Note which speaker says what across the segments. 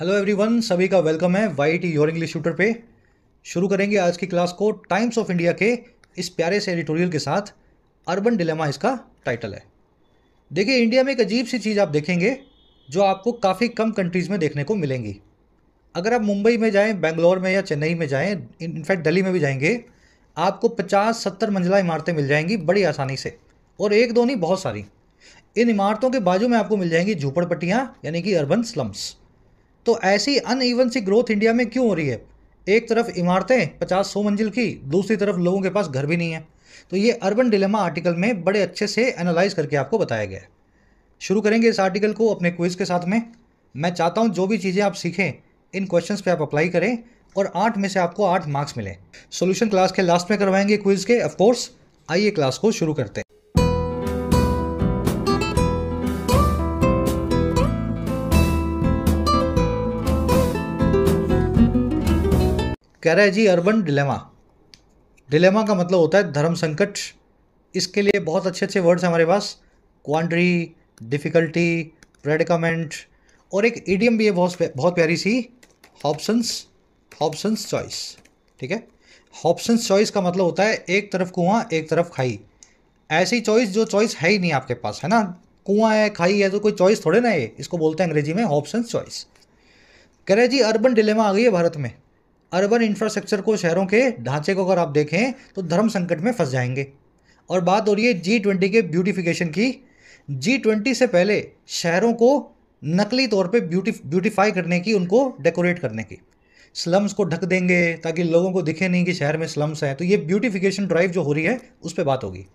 Speaker 1: Hello everyone सभी का welcome है वाइट योर इंग्लिश शूटर पे शुरू करेंगे आज की क्लास को टाइम्स ऑफ इंडिया के इस प्यारे से एडिटोरियल के साथ अर्बन डिलेमा इसका टाइटल है देखिए इंडिया में एक अजीब सी चीज़ आप देखेंगे जो आपको काफ़ी कम कंट्रीज़ में देखने को मिलेंगी अगर आप मुंबई में जाएँ बेंगलोर में या चेन्नई में जाएँ इनफैक्ट दिल्ली में भी जाएंगे आपको पचास सत्तर मंजिला इमारतें मिल जाएंगी बड़ी आसानी से और एक दो नहीं बहुत सारी इन इमारतों के बाजू में आपको मिल जाएंगी झूपड़पट्टियाँ यानी कि अर्बन स्लम्स तो ऐसी अनइवन सी ग्रोथ इंडिया में क्यों हो रही है एक तरफ इमारतें पचास सौ मंजिल की दूसरी तरफ लोगों के पास घर भी नहीं है तो ये अर्बन डिलेमा आर्टिकल में बड़े अच्छे से एनालाइज करके आपको बताया गया है शुरू करेंगे इस आर्टिकल को अपने क्विज़ के साथ में मैं चाहता हूँ जो भी चीज़ें आप सीखें इन क्वेश्चंस पे आप अप्लाई करें और आठ में से आपको आठ मार्क्स मिले सोल्यूशन क्लास के लास्ट में करवाएंगे क्विज़ के ऑफकोर्स आइए क्लास को शुरू करते हैं कह रहा है जी अर्बन डिलेमा डिलेमा का मतलब होता है धर्म संकट इसके लिए बहुत अच्छे अच्छे वर्ड्स हमारे पास क्वांड्री डिफ़िकल्टी प्रेडिकामेंट और एक ईडियम भी है बहुत बहुत प्यारी सी हॉप्सन्स हॉप्सन्स चॉइस ठीक है हॉप्सन्स चॉइस का मतलब होता है एक तरफ कुआं एक तरफ खाई ऐसी चॉइस जो चॉइस है ही नहीं आपके पास है ना कुआं है खाई है तो कोई चॉइस थोड़े ना है इसको बोलते हैं अंग्रेजी में हॉप्सन्स चॉइस कह रहे जी अर्बन डिलेमा आ गई है भारत में अर्बन इंफ्रास्ट्रक्चर को शहरों के ढांचे को अगर आप देखें तो धर्म संकट में फंस जाएंगे और बात हो रही है जी ट्वेंटी के ब्यूटिफिकेशन की जी ट्वेंटी से पहले शहरों को नकली तौर पे ब्यूटी ब्यूटीफाई करने की उनको डेकोरेट करने की स्लम्स को ढक देंगे ताकि लोगों को दिखे नहीं कि शहर में स्लम्स हैं तो ये ब्यूटिफिकेशन ड्राइव जो हो रही है उस पर बात होगी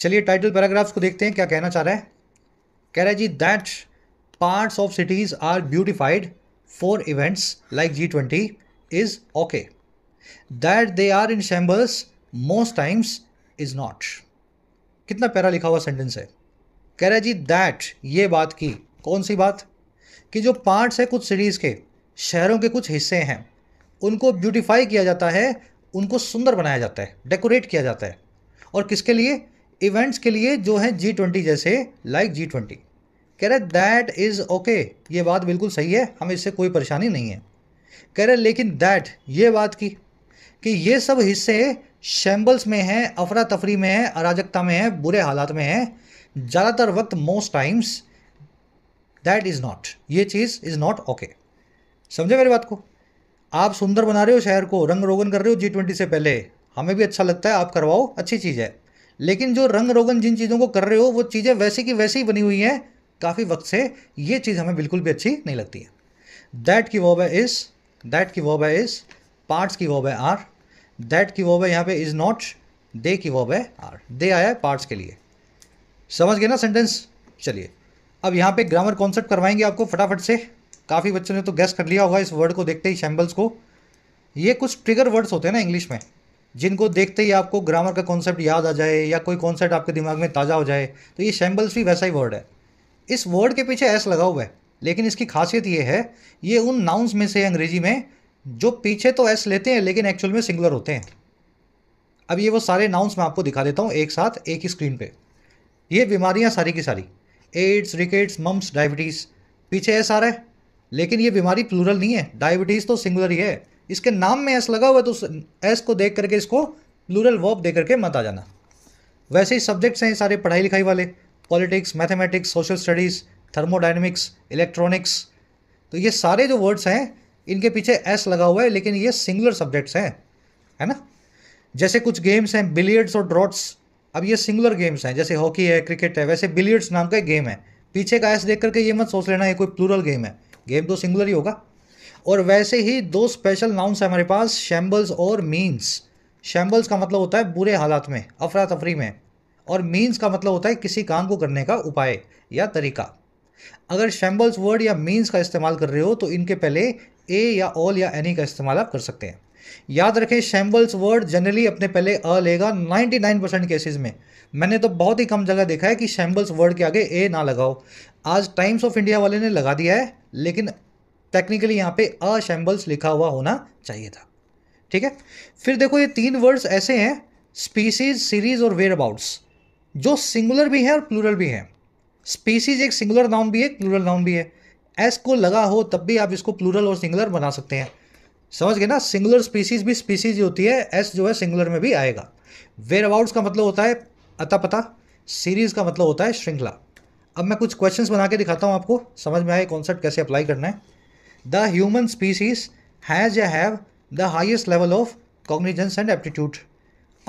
Speaker 1: चलिए टाइटल पैराग्राफ्स को देखते हैं क्या कहना चाह रहा है कह रहा है जी that parts of cities are beautified for events like G twenty is okay. That they are in shambles most times is not. कितना प्यारा लिखा हुआ सेंटेंस है कह रहे जी दैट ये बात की कौन सी बात कि जो पार्ट्स है कुछ सीरीज़ के शहरों के कुछ हिस्से हैं उनको ब्यूटिफाई किया जाता है उनको सुंदर बनाया जाता है डेकोरेट किया जाता है और किसके लिए इवेंट्स के लिए जो हैं जी ट्वेंटी जैसे लाइक जी ट्वेंटी कह रहे दैट इज़ ओके ये बात बिल्कुल सही है हमें इससे कोई परेशानी नहीं है कह रहे लेकिन दैट ये बात की कि ये सब हिस्से शैम्बल्स में हैं अफरा तफरी में हैं अराजकता में हैं बुरे हालात में हैं ज़्यादातर वक्त most times that is not ये चीज़ इज़ नॉट ओके समझे मेरी बात को आप सुंदर बना रहे हो शहर को रंग रोगन कर रहे हो जी ट्वेंटी से पहले हमें भी अच्छा लगता है आप करवाओ अच्छी चीज़ है लेकिन जो रंग रोगन जिन चीज़ों को कर रहे हो वो चीज़ें वैसी की वैसी ही बनी हुई हैं काफ़ी वक्त से ये चीज़ हमें बिल्कुल भी अच्छी नहीं लगती है दैट की वॉब इज़ दैट की वर्ब है इज पार्ट्स की वर्ब है आर दैट की वर्ब है यहाँ पे इज नॉट दे की वर्ब है आर दे आया है पार्ट्स के लिए समझ गए ना सेंटेंस चलिए अब यहाँ पे ग्रामर कॉन्सेप्ट करवाएंगे आपको फटाफट से काफ़ी बच्चों ने तो गैस कर लिया होगा इस वर्ड को देखते ही शैम्बल्स को ये कुछ ट्रिगर वर्ड्स होते हैं ना इंग्लिश में जिनको देखते ही आपको ग्रामर का कॉन्सेप्ट याद आ जाए या कोई कॉन्सेप्ट आपके दिमाग में ताज़ा हो जाए तो ये शैम्बल्स भी वैसा ही वर्ड है इस वर्ड के पीछे ऐस लगा हुआ है लेकिन इसकी खासियत ये है ये उन नाउन्स में से अंग्रेजी में जो पीछे तो एस लेते हैं लेकिन एक्चुअल में सिंगुलर होते हैं अब ये वो सारे नाउन्स मैं आपको दिखा देता हूँ एक साथ एक ही स्क्रीन पे ये बीमारियाँ सारी की सारी एड्स रिकेट्स मम्स डायबिटीज़ पीछे एस आ रहा है लेकिन ये बीमारी प्लूरल नहीं है डायबिटीज़ तो सिंगुलर ही है इसके नाम में एस लगा हुआ है तो एस को देख करके इसको प्लूरल वर्ब दे करके मत आ जाना वैसे ही सब्जेक्ट्स हैं सारे पढ़ाई लिखाई वाले politics mathematics social studies thermodynamics electronics तो ये सारे जो वर्ड्स हैं इनके पीछे एस लगा हुआ है लेकिन ये सिंगुलर सब्जेक्ट्स हैं है ना जैसे कुछ गेम्स हैं बिलियर्ड्स और ड्रॉट्स अब ये सिंगुलर गेम्स हैं जैसे हॉकी है क्रिकेट है वैसे बिलियर्ड्स नाम का एक गेम है पीछे का एस देख करके ये मत सोच लेना ये कोई प्लूरल गेम है गेम तो सिंगुलर ही होगा और वैसे ही दो स्पेशल नाउंस हैं हमारे पास शैम्बल्स और मीन्स शैम्बल्स का मतलब होता है बुरे हालात में अफरा तफरी में और मीन्स का मतलब होता है किसी काम को करने का उपाय या तरीका अगर शैम्बल्स वर्ड या मीन्स का इस्तेमाल कर रहे हो तो इनके पहले ए या ऑल या एनी का इस्तेमाल आप कर सकते हैं याद रखें शैम्बल्स वर्ड जनरली अपने पहले अ लेगा 99 परसेंट केसेज में मैंने तो बहुत ही कम जगह देखा है कि शैम्बल्स वर्ड के आगे ए ना लगाओ आज टाइम्स ऑफ इंडिया वाले ने लगा दिया है लेकिन टेक्निकली यहाँ पे अ शैम्बल्स लिखा हुआ होना चाहिए था ठीक है फिर देखो ये तीन वर्ड्स ऐसे हैं स्पीसीज सीरीज और वेयर अबाउट्स जो सिंगुलर भी हैं और प्लूरल भी हैं स्पीसीज एक सिंगुलर नाउन भी है प्लूरल नाउन भी है एस को लगा हो तब भी आप इसको प्लूरल और सिंगुलर बना सकते हैं समझ गए ना सिंगुलर स्पीसीज भी स्पीसीज होती है एस जो है सिंगुलर में भी आएगा वेयर अबाउट्स का मतलब होता है अता पता सीरीज का मतलब होता है श्रृंखला अब मैं कुछ क्वेश्चंस बना के दिखाता हूँ आपको समझ में आए कॉन्सेप्ट कैसे अप्लाई करना है द ह्यूमन स्पीसीज हैज़ या have the highest level of cognizance and aptitude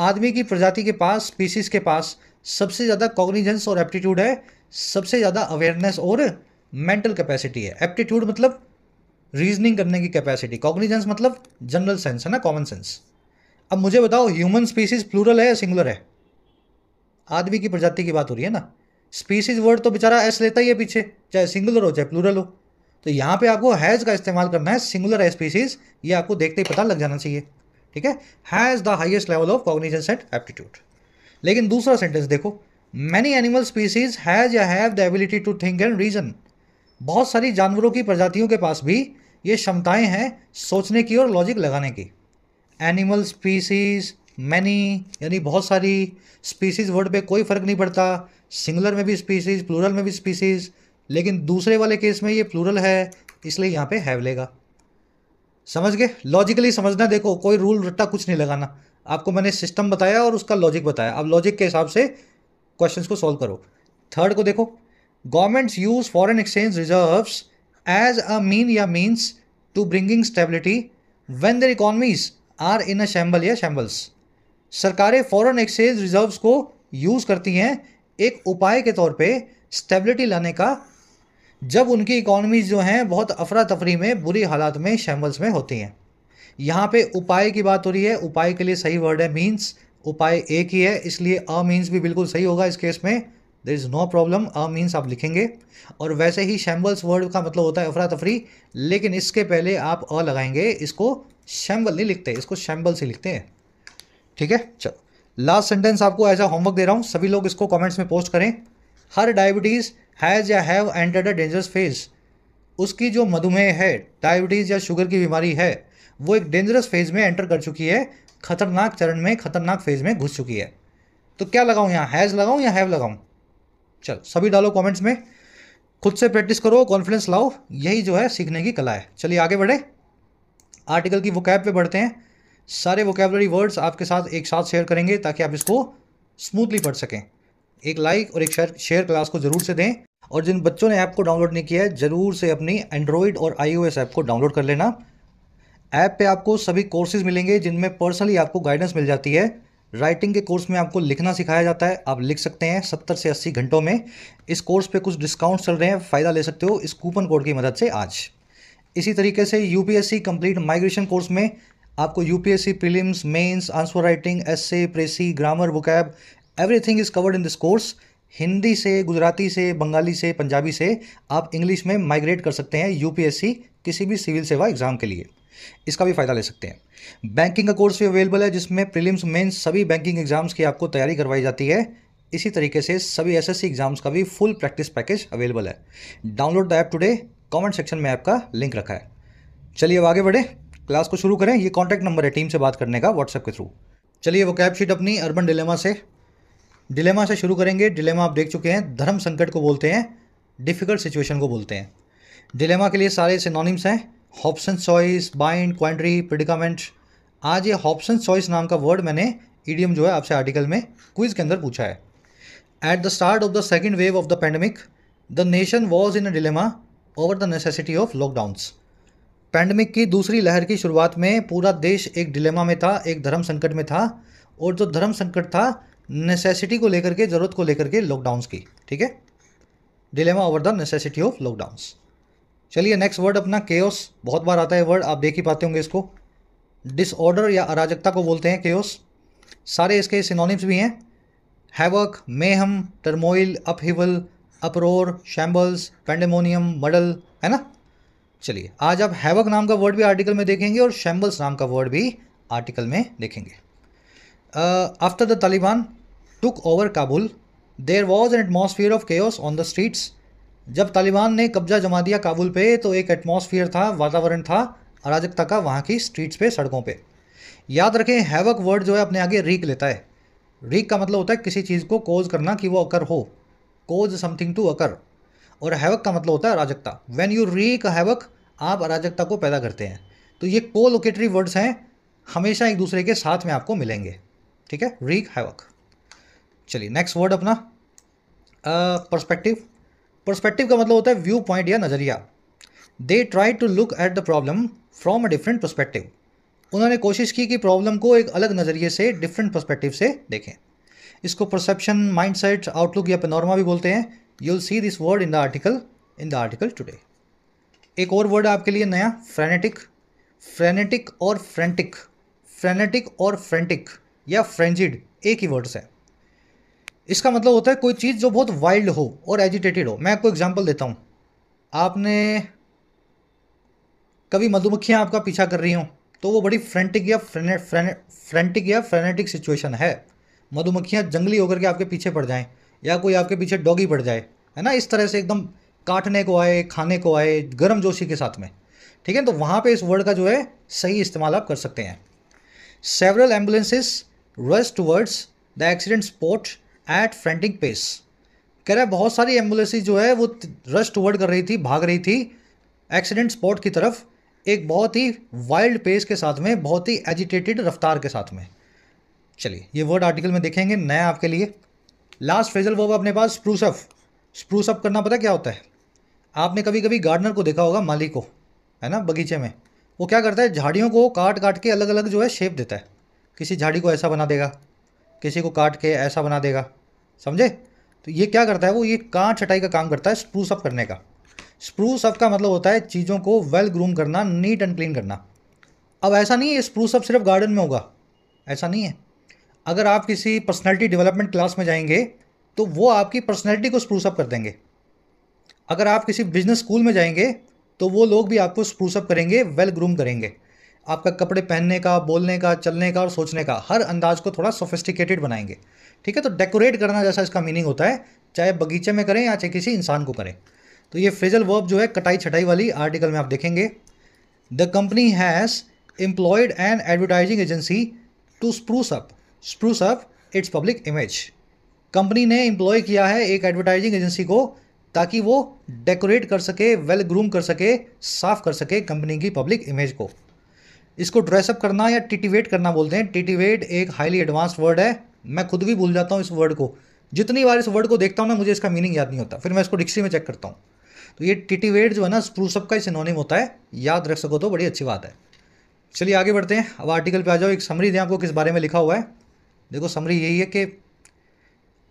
Speaker 1: आदमी की प्रजाति के पास स्पीसीज के पास सबसे ज़्यादा कॉग्निजेंस और एप्टीट्यूड है सबसे ज़्यादा अवेयरनेस और मेंटल कैपेसिटी है एप्टीट्यूड मतलब रीजनिंग करने की कैपेसिटी कॉग्निजेंस मतलब जनरल सेंस है ना कॉमन सेंस अब मुझे बताओ ह्यूमन स्पीसीज प्लूरल है या सिंगुलर है आदमी की प्रजाति की बात हो रही है ना स्पीसीज वर्ड तो बेचारा एस लेता ही है पीछे चाहे सिंगुलर हो चाहे प्लूरल हो तो यहाँ पे आपको हैज़ का इस्तेमाल करना है सिंगुलर है स्पीसीज ये आपको देखते ही पता लग जाना चाहिए ठीक है has the highest level of cognizance and aptitude लेकिन दूसरा सेंटेंस देखो मैनी एनिमल स्पीसीज हैज़ या have the ability to think and reason बहुत सारी जानवरों की प्रजातियों के पास भी ये क्षमताएं हैं सोचने की और लॉजिक लगाने की एनिमल स्पीसीज मैनी यानी बहुत सारी स्पीसीज वर्ड पे कोई फ़र्क नहीं पड़ता सिंगुलर में भी स्पीसीज प्लूरल में भी स्पीसीज लेकिन दूसरे वाले केस में ये प्लूरल है इसलिए यहाँ पे हैव लेगा समझ गए लॉजिकली समझना देखो कोई रूल रट्टा कुछ नहीं लगाना आपको मैंने सिस्टम बताया और उसका लॉजिक बताया अब लॉजिक के हिसाब से क्वेश्चंस को सॉल्व करो थर्ड को देखो governments use foreign exchange reserves as a mean या means to bringing stability when their economies are in a shamble या शैम्बल्स सरकारें फॉरेन एक्सचेंज रिजर्व्स को यूज़ करती हैं एक उपाय के तौर पे स्टेबिलिटी लाने का जब उनकी इकोनॉमीज जो हैं बहुत अफरा तफरी में बुरी हालात में शैम्बल्स में होती हैं यहाँ पे उपाय की बात हो रही है उपाय के लिए सही वर्ड है मीन्स उपाय एक ही है इसलिए अ मीन्स भी बिल्कुल सही होगा इस केस में there is no problem a means आप लिखेंगे और वैसे ही शैम्बल्स वर्ड का मतलब होता है अफरा तफरी लेकिन इसके पहले आप अ लगाएंगे इसको शैम्बल नहीं लिखते इसको शैम्बल से लिखते हैं ठीक है चलो लास्ट सेंटेंस आपको एज अ होमवर्क दे रहा हूँ सभी लोग इसको कॉमेंट्स में पोस्ट करें हर डायबिटीज़ हैज़ या have entered a dangerous phase उसकी जो मधुमेह है डायबिटीज़ या शुगर की बीमारी है वो एक डेंजरस फेज में एंटर कर चुकी है खतरनाक चरण में खतरनाक फेज में घुस चुकी है तो क्या लगाऊँ यहाँ हैज़ लगाऊँ या हैव लगाऊँ चलो सभी डालो कमेंट्स में खुद से प्रैक्टिस करो कॉन्फिडेंस लाओ यही जो है सीखने की कला है चलिए आगे बढ़े आर्टिकल की वोकैब पे बढ़ते हैं सारे वोकेबलरी वर्ड्स आपके साथ एक साथ शेयर करेंगे ताकि आप इसको स्मूथली पढ़ सकें एक लाइक और एक शेयर शेयर क्लास को ज़रूर से दें और जिन बच्चों ने ऐप को डाउनलोड नहीं किया है ज़रूर से अपनी एंड्रॉयड और आईओएस ऐप को डाउनलोड कर लेना ऐप पे आपको सभी कोर्सेज मिलेंगे जिनमें पर्सनली आपको गाइडेंस मिल जाती है राइटिंग के कोर्स में आपको लिखना सिखाया जाता है आप लिख सकते हैं सत्तर से अस्सी घंटों में इस कोर्स पे कुछ डिस्काउंट चल रहे हैं फ़ायदा ले सकते हो इस कूपन कोड की मदद से आज इसी तरीके से यू कंप्लीट माइग्रेशन कोर्स में आपको U P S C prelims mains answer writing essay precis grammar vocab everything is covered in this course Hindi से गुजराती से बंगाली से पंजाबी से आप इंग्लिश में माइग्रेट कर सकते हैं सी किसी भी सिविल सेवा एग्ज़ाम के लिए इसका भी फ़ायदा ले सकते हैं बैंकिंग का कोर्स भी अवेलेबल है जिसमें प्रीलिम्स मेंस सभी बैंकिंग एग्ज़ाम्स की आपको तैयारी करवाई जाती है इसी तरीके से सभी एसएससी एग्ज़ाम्स का भी फुल प्रैक्टिस पैकेज अवेलेबल है download the app today comment section में ऐप का लिंक रखा है चलिए अब आगे बढ़े क्लास को शुरू करें ये कॉन्टैक्ट नंबर है टीम से बात करने का व्हाट्सएप के थ्रू चलिए वो कैपशीट अपनी अर्बन डिलेमा से डिलेमा से शुरू करेंगे डिलेमा आप देख चुके हैं धर्म संकट को बोलते हैं डिफ़िकल्ट सिचुएशन को बोलते हैं डिलेमा के लिए सारे सिनोनिम्स हैं हॉप्सन चॉइस बाइंड क्वाइंड्री प्रिडिकामेंट आज ये हॉप्सन चॉइस नाम का वर्ड मैंने ईडीएम जो है आपसे आर्टिकल में क्विज के अंदर पूछा है at the start of the second wave of the pandemic the nation was in a dilemma over the necessity of lockdowns pandemic की दूसरी लहर की शुरुआत में पूरा देश एक डिलेमा में था एक धर्म संकट में था और जो धर्म संकट था नेसेसिटी को लेकर के ज़रूरत को लेकर के लॉकडाउंस की ठीक है dilemma over the necessity of lockdowns चलिए नेक्स्ट वर्ड अपना केओस बहुत बार आता है वर्ड आप देख ही पाते होंगे इसको डिसऑर्डर या अराजकता को बोलते हैं केओस सारे इसके सिनोनिम्स भी हैं havoc mayhem turmoil upheaval uproar shambles pandemonium muddle है ना चलिए आज आप हैवक नाम का वर्ड भी आर्टिकल में देखेंगे और शैम्बल्स नाम का वर्ड भी आर्टिकल में देखेंगे after the Taliban took over Kabul there was an atmosphere of chaos on the streets जब तालिबान ने कब्जा जमा दिया काबुल पे तो एक एटमॉस्फियर था वातावरण था अराजकता का वहाँ की स्ट्रीट्स पे सड़कों पे याद रखें हैवक वर्ड जो है अपने आगे रीक लेता है रीक का मतलब होता है किसी चीज़ को कोज करना कि वो अकर हो कोज समथिंग टू अकर और हैवक का मतलब होता है अराजकता वैन यू रीक हैवक आप अराजकता को पैदा करते हैं तो ये को लोकेटरी वर्ड्स हैं हमेशा एक दूसरे के साथ में आपको मिलेंगे ठीक है रीक हैवक चलिए नेक्स्ट वर्ड अपना परस्पेक्टिव uh, परस्पेक्टिव का मतलब होता है व्यू पॉइंट या नज़रिया they try to look at the problem from a different perspective उन्होंने कोशिश की कि प्रॉब्लम को एक अलग नज़रिए से डिफरेंट परस्पेक्टिव से देखें इसको परसेप्शन माइंडसेट आउटलुक या पेनोरमा भी बोलते हैं you'll see this word in the article in the article today एक और वर्ड आपके लिए नया फ्रेनेटिक फ्रेनेटिक और फ्रेंटिक फ्रेनेटिक और फ्रेंटिक या फ्रेंजिड एक ही वर्ड्स हैं इसका मतलब होता है कोई चीज़ जो बहुत वाइल्ड हो और एजिटेटेड हो मैं आपको एग्जाम्पल देता हूँ आपने कभी मधुमक्खियाँ आपका पीछा कर रही हों तो वो बड़ी फ्रेंटिक या फ्रेने, फ्रेने, फ्रेंटिक या फ्रेनेटिक सिचुएशन है मधुमक्खियाँ जंगली होकर के आपके पीछे पड़ जाएं या कोई आपके पीछे डॉगी पड़ जाए है ना इस तरह से एकदम काटने को आए खाने को आए गर्म जोशी के साथ में ठीक है तो वहाँ पे इस वर्ड का जो है सही इस्तेमाल आप कर सकते हैं several ambulances rushed towards the accident spot at frantic pace कह रहा है बहुत सारी एम्बुलेंसेज जो है वो रश टूवर्ड कर रही थी भाग रही थी एक्सीडेंट स्पॉट की तरफ एक बहुत ही वाइल्ड पेस के साथ में बहुत ही एजिटेटेड रफ्तार के साथ में चलिए ये वर्ड आर्टिकल में देखेंगे नया आपके लिए लास्ट फेजल वर्ब अपने पास स्प्रूसअप स्प्रूसअप करना पता क्या होता है आपने कभी कभी गार्डनर को देखा होगा माली को है ना बगीचे में वो क्या करता है झाड़ियों को काट काट के अलग अलग जो है शेप देता है किसी झाड़ी को ऐसा बना देगा किसी को काट के ऐसा बना देगा समझे तो ये क्या करता है वो ये कांच छटाई का काम करता है स्प्रूस अप करने का स्प्रूस अप का मतलब होता है चीज़ों को वेल ग्रूम करना नीट एंड क्लीन करना अब ऐसा नहीं है स्प्रूस अप सिर्फ गार्डन में होगा ऐसा नहीं है अगर आप किसी पर्सनैलिटी डेवलपमेंट क्लास में जाएंगे तो वो आपकी पर्सनैलिटी को स्प्रूस अप कर देंगे अगर आप किसी बिजनेस स्कूल में जाएंगे तो वो लोग भी आपको स्प्रूस अप करेंगे वेल ग्रूम करेंगे आपका कपड़े पहनने का बोलने का चलने का और सोचने का हर अंदाज को थोड़ा सोफिस्टिकेटेड बनाएंगे ठीक है तो डेकोरेट करना जैसा इसका मीनिंग होता है चाहे बगीचे में करें या चाहे किसी इंसान को करें तो ये फ्रेजल वर्ब जो है कटाई छटाई वाली आर्टिकल में आप देखेंगे the company has employed an advertising agency to spruce up spruce up its public image कंपनी ने एम्प्लॉय किया है एक एडवर्टाइजिंग एजेंसी को ताकि वो डेकोरेट कर सके वेल ग्रूम कर सके साफ कर सके कंपनी की पब्लिक इमेज को इसको ड्रेसअप करना या टिटिवेट करना बोलते हैं टिटिवेट एक हाईली एडवांस वर्ड है मैं खुद भी भूल जाता हूँ इस वर्ड को जितनी बार इस वर्ड को देखता हूँ ना मुझे इसका मीनिंग याद नहीं होता फिर मैं इसको डिक्शनरी में चेक करता हूँ तो ये टिटीवेड जो है ना स्प्रूसअप का ही सिनोनिम होता है याद रख सको तो बड़ी अच्छी बात है चलिए आगे बढ़ते हैं अब आर्टिकल पे आ जाओ एक समरी दें आपको किस बारे में लिखा हुआ है देखो समरी यही है कि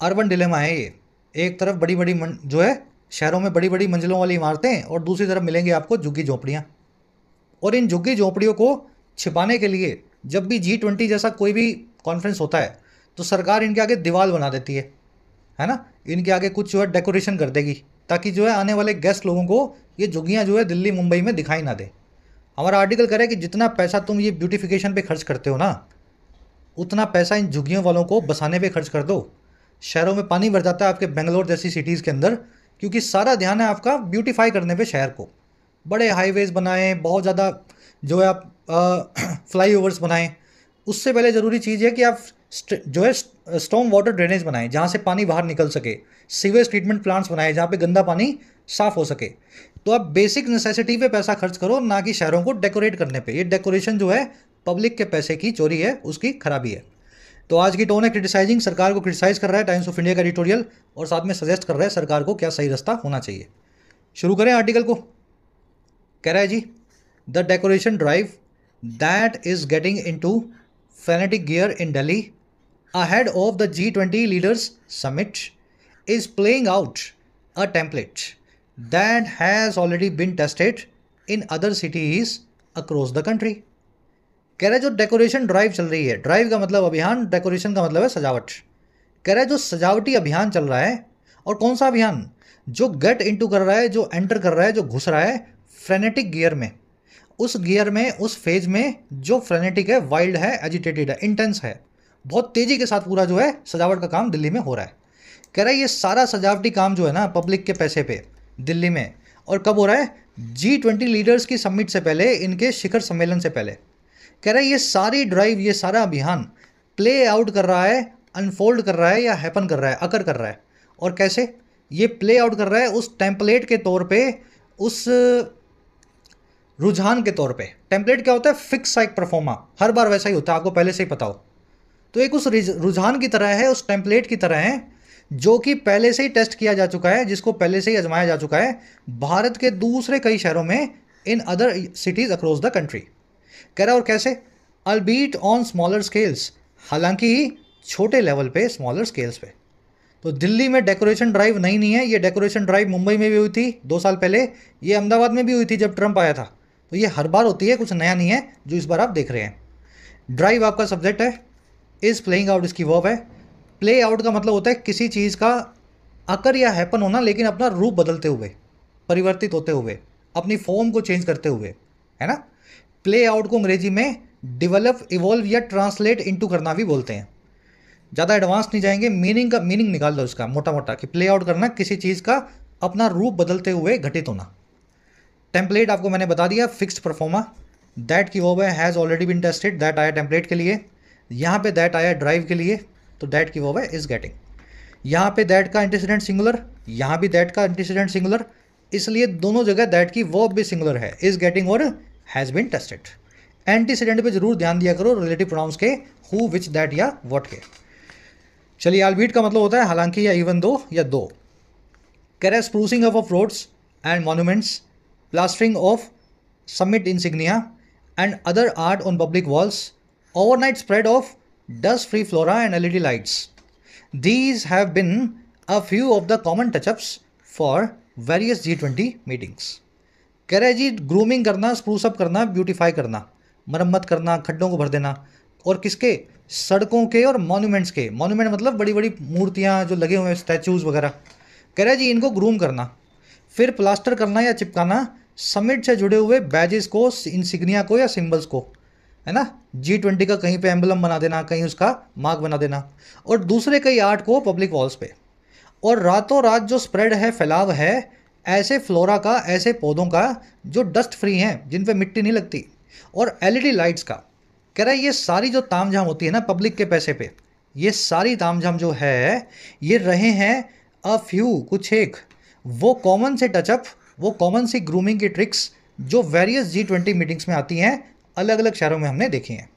Speaker 1: अर्बन डिलेमा है ये एक तरफ बड़ी बड़ी मन, जो है शहरों में बड़ी बड़ी मंजिलों वाली इमारतें और दूसरी तरफ मिलेंगे आपको झुग्गी झोंपड़ियाँ और इन झुग्गी झोंपड़ियों को छिपाने के लिए जब भी जी ट्वेंटी जैसा कोई भी कॉन्फ्रेंस होता है तो सरकार इनके आगे दीवार बना देती है है ना इनके आगे कुछ जो है डेकोरेशन कर देगी ताकि जो है आने वाले गेस्ट लोगों को ये झुग्गियाँ जो है दिल्ली मुंबई में दिखाई ना दे हमारा आर्टिकल करे कि जितना पैसा तुम ये ब्यूटिफिकेशन पे खर्च करते हो ना उतना पैसा इन झुग्गियों वालों को बसाने पे खर्च कर दो शहरों में पानी भर जाता है आपके बेंगलोर जैसी सिटीज़ के अंदर क्योंकि सारा ध्यान है आपका ब्यूटीफाई करने पे शहर को बड़े हाईवेज़ बनाएँ बहुत ज़्यादा जो है आप फ्लाई ओवर्स बनाएँ उससे पहले ज़रूरी चीज़ है कि आप जो है स्टॉम वाटर ड्रेनेज बनाए जहाँ से पानी बाहर निकल सके सीवेज ट्रीटमेंट प्लांट्स बनाए जहाँ पे गंदा पानी साफ हो सके तो आप बेसिक नेसेसिटी पे पैसा खर्च करो ना कि शहरों को डेकोरेट करने पे ये डेकोरेशन जो है पब्लिक के पैसे की चोरी है उसकी खराबी है तो आज की टोन है क्रिटिसाइजिंग सरकार को क्रिटिसाइज कर रहा है टाइम्स ऑफ इंडिया का एडिटोरियल और साथ में सजेस्ट कर रहा है सरकार को क्या सही रास्ता होना चाहिए शुरू करें आर्टिकल को कह रहा है जी the decoration drive that is getting into fanatic gear in Delhi ahead of the G20 leaders summit is playing out a template that has already been tested in other cities across the country. कह रहे जो decoration drive चल रही है drive का मतलब अभियान decoration का मतलब है सजावट कह रहे जो सजावटी अभियान चल रहा है और कौन सा अभियान जो गेट इनटू कर रहा है जो एंटर कर रहा है जो घुस रहा है फ्रेनेटिक गियर में उस गियर में उस फेज में जो फ्रेनेटिक है वाइल्ड है एजिटेटेड है इंटेंस है बहुत तेज़ी के साथ पूरा जो है सजावट का काम दिल्ली में हो रहा है कह रहा है ये सारा सजावटी काम जो है ना पब्लिक के पैसे पे दिल्ली में और कब हो रहा है जी ट्वेंटी लीडर्स की समिट से पहले इनके शिखर सम्मेलन से पहले कह रहा है ये सारी ड्राइव ये सारा अभियान प्ले आउट कर रहा है अनफोल्ड कर रहा है या हैपन कर रहा है अकर कर रहा है और कैसे ये प्ले आउट कर रहा है उस टेम्पलेट के तौर पे उस रुझान के तौर पे टेम्पलेट क्या होता है फिक्स साइक परफॉर्मा हर बार वैसा ही होता है आपको पहले से ही पता हो तो एक उस रुझान की तरह है उस टेम्पलेट की तरह है जो कि पहले से ही टेस्ट किया जा चुका है जिसको पहले से ही आजमाया जा चुका है भारत के दूसरे कई शहरों में in other cities across the country कह रहा और कैसे अलबीट ऑन स्मॉलर स्केल्स हालांकि छोटे लेवल पे स्मॉलर स्केल्स पे तो दिल्ली में डेकोरेशन ड्राइव नहीं नहीं है ये डेकोरेशन ड्राइव मुंबई में भी हुई थी दो साल पहले ये अहमदाबाद में भी हुई थी जब ट्रंप आया था तो ये हर बार होती है कुछ नया नहीं है जो इस बार आप देख रहे हैं ड्राइव आपका सब्जेक्ट है इज़ प्लेइंग आउट इसकी वर्ब है प्ले आउट का मतलब होता है किसी चीज़ का आकर या हैपन होना लेकिन अपना रूप बदलते हुए परिवर्तित होते हुए अपनी फॉर्म को चेंज करते हुए है ना प्ले आउट को अंग्रेजी में डिवेलप इवॉल्व या ट्रांसलेट इनटू करना भी बोलते हैं ज़्यादा एडवांस नहीं जाएंगे मीनिंग का मीनिंग निकाल दो इसका मोटा मोटा कि प्ले आउट करना किसी चीज़ का अपना रूप बदलते हुए घटित होना टेम्पलेट आपको मैंने बता दिया फिक्स परफॉर्मा दैट की वो has already been tested that आया टेम्पलेट के लिए यहाँ पे दैट आया ड्राइव के लिए तो दैट की वो है इज गेटिंग यहाँ पे दैट का एंटीसीडेंट सिंगुलर यहाँ भी दैट का एंटीसीडेंट सिंगुलर इसलिए दोनों जगह दैट की वो भी सिंगुलर है इज गेटिंग और हैज़ बीन टेस्टेड एंटीसीडेंट पे जरूर ध्यान दिया करो रिलेटिव प्रोनाउंस के हु विच दैट या वॉट के चलिए आलबीट का मतलब होता है हालांकि या इवन दो या दो कैरे sprucing up of roads and monuments plastering of summit insignia and other art on public walls overnight spread of dust-free flora and LED lights. These have been a few of the common touch-ups for various G20 meetings. कह रहे जी grooming करना स्प्रूसअप करना beautify करना मरम्मत करना खड्डों को भर देना और किसके सड़कों के और मॉन्यूमेंट्स के मॉन्यूमेंट मतलब बड़ी बड़ी मूर्तियाँ जो लगे हुए हैं स्टैचूज़ वगैरह कह रहे जी इनको ग्रूम करना फिर प्लास्टर करना या चिपकाना समिट से जुड़े हुए बैजेस को इंसिग्निया को या सिम्बल्स को है ना जी ट्वेंटी का कहीं पे एम्बलम बना देना कहीं उसका मार्क बना देना और दूसरे कई आर्ट को पब्लिक वॉल्स पे और रातों रात जो स्प्रेड है फैलाव है ऐसे फ्लोरा का ऐसे पौधों का जो डस्ट फ्री हैं जिन पे मिट्टी नहीं लगती और एलईडी लाइट्स e का कह रहा है ये सारी जो तामझाम होती है ना पब्लिक के पैसे पे ये सारी तामझाम जो है ये रहे हैं अ फ्यू कुछ एक वो कॉमन से टचअप वो कॉमन सी ग्रूमिंग की ट्रिक्स जो वेरियस जी ट्वेंटी मीटिंग्स में आती हैं अलग अलग शहरों में हमने देखी हैं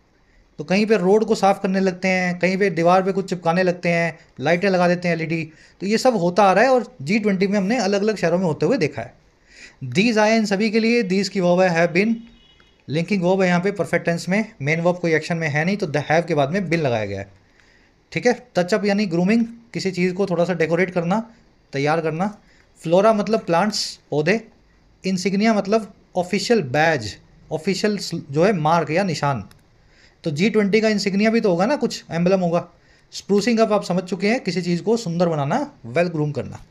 Speaker 1: तो कहीं पे रोड को साफ़ करने लगते हैं कहीं पे दीवार पे कुछ चिपकाने लगते हैं लाइटें लगा देते हैं एलईडी तो ये सब होता आ रहा है और जी ट्वेंटी में हमने अलग अलग शहरों में होते हुए देखा है दीज आए इन सभी के लिए दीज की वॉब है बिन लिंकिंग वॉब है यहाँ पे परफेक्ट टेंस में मेन वॉब कोई एक्शन में है नहीं तो द हैव के बाद में बिन लगाया गया है ठीक है टचअप यानी ग्रूमिंग किसी चीज़ को थोड़ा सा डेकोरेट करना तैयार करना फ्लोरा मतलब प्लांट्स पौधे इंसिग्निया मतलब ऑफिशियल बैज ऑफिशियल जो है मार्क या निशान तो जी ट्वेंटी का इंसिग्निया भी तो होगा ना कुछ एम्बलम होगा स्प्रूसिंग अप आप समझ चुके हैं किसी चीज़ को सुंदर बनाना वेल ग्रूम करना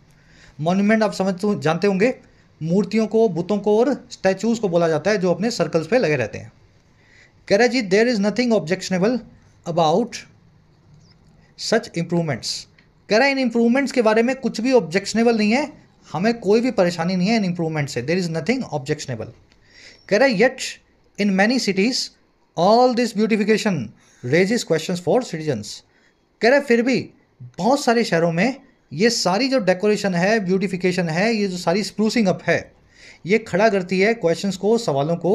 Speaker 1: मॉन्यूमेंट आप समझ जानते होंगे मूर्तियों को बुतों को और स्टैचूज को बोला जाता है जो अपने सर्कल्स पे लगे रहते हैं कह रहे जी there is nothing objectionable about such improvements कह रहे हैं इन इम्प्रूवमेंट्स के बारे में कुछ भी ऑब्जेक्शनेबल नहीं है हमें कोई भी परेशानी नहीं है इन इम्प्रूवमेंट से there is nothing objectionable Can I yet in many cities all this beautification raises question for citizens कह रहे फिर भी बहुत सारे शहरों में ये सारी जो डेकोरेशन है ब्यूटिफिकेशन है ये जो सारी स्प्रूसिंग अप है ये खड़ा करती है क्वेश्चंस को सवालों को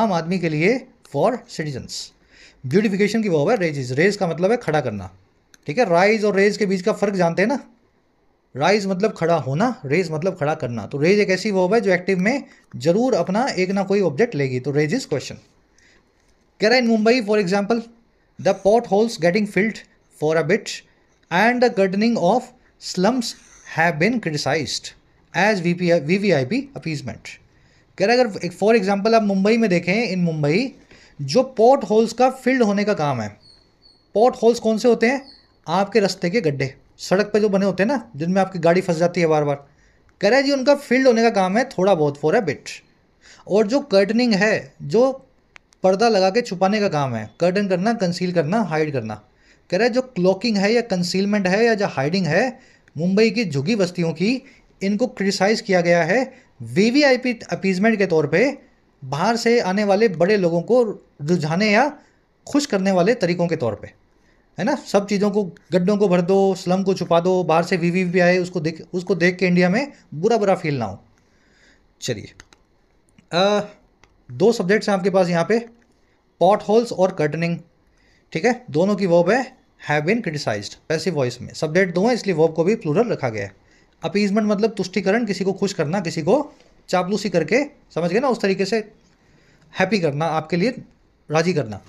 Speaker 1: आम आदमी के लिए फॉर सिटीजन्स ब्यूटिफिकेशन की वो है रेजिज रेज का मतलब है खड़ा करना ठीक है राइज और रेज के बीच का फर्क जानते हैं ना राइज मतलब खड़ा होना रेज मतलब खड़ा करना तो रेज एक ऐसी वर्ब है जो एक्टिव में जरूर अपना एक ना कोई ऑब्जेक्ट लेगी तो रेज इज क्वेश्चन कह रहा है in Mumbai for example the potholes getting filled for a bit and the gardening of slums have been criticise as V P V V I P appeasement कह रहे अगर for example आप मुंबई में देखें इन मुंबई जो पॉट होल्स का field होने का काम है पॉट होल्स कौन से होते हैं आपके रस्ते के गड्ढे सड़क पे जो बने होते हैं ना जिनमें आपकी गाड़ी फंस जाती है बार बार कह रहे जी उनका फील्ड होने का काम है थोड़ा बहुत फोर है बिट और जो कर्टनिंग है जो पर्दा लगा के छुपाने का काम है कर्टन करना कंसील करना हाइड करना कह रहे जो क्लॉकिंग है या कंसीलमेंट है या जो हाइडिंग है मुंबई की झुगी बस्तियों की इनको क्रिटिसाइज़ किया गया है V V I P appeasement के तौर पे बाहर से आने वाले बड़े लोगों को रुझाने या खुश करने वाले तरीकों के तौर पे है ना सब चीज़ों को गड्ढों को भर दो स्लम को छुपा दो बाहर से वी वी भी आए उसको देख उसको देख के इंडिया में बुरा बुरा फील ना हो चलिए दो सब्जेक्ट्स हैं आपके पास यहाँ पे पॉट होल्स और कर्टनिंग ठीक है दोनों की वॉब है have been criticise passive voice में सब्जेक्ट दो हैं इसलिए वॉब को भी प्लूरल रखा गया है अपीजमेंट मतलब तुष्टिकरण किसी को खुश करना किसी को चापलूसी करके समझ गए ना उस तरीके से हैप्पी करना आपके लिए राजी करना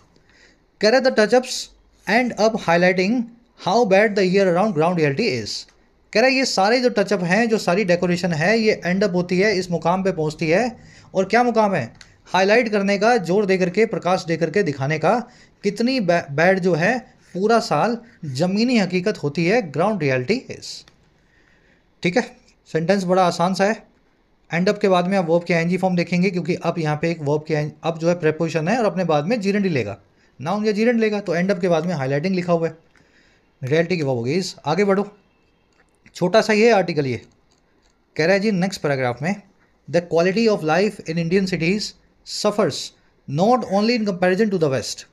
Speaker 1: कह रहे द टचअप्स एंड अब highlighting how bad the year around ground reality is कह रहा है ये सारे जो टचअप हैं जो सारी डेकोरेशन है ये एंड अप होती है इस मुकाम पे पहुंचती है और क्या मुकाम है हाईलाइट करने का जोर दे करके प्रकाश दे करके दिखाने का कितनी बैड जो है पूरा साल ज़मीनी हकीकत होती है ग्राउंड रियलिटी इज़ ठीक है सेंटेंस बड़ा आसान सा है एंड अप के बाद में आप वर्ब के एनजी फॉर्म देखेंगे क्योंकि अब यहाँ पे एक वर्ब के अब जो है प्रेपोजिशन है और अपने बाद में जीरेंडी लेगा नाउन या जीरेंट लेगा तो एंड अप के बाद में हाईलाइटिंग लिखा हुआ है रियलिटी की वो हो गई इस आगे बढ़ो छोटा सा ये आर्टिकल ये कह रहा है जी नेक्स्ट पैराग्राफ में the quality of life in Indian cities suffers not only in comparison to the west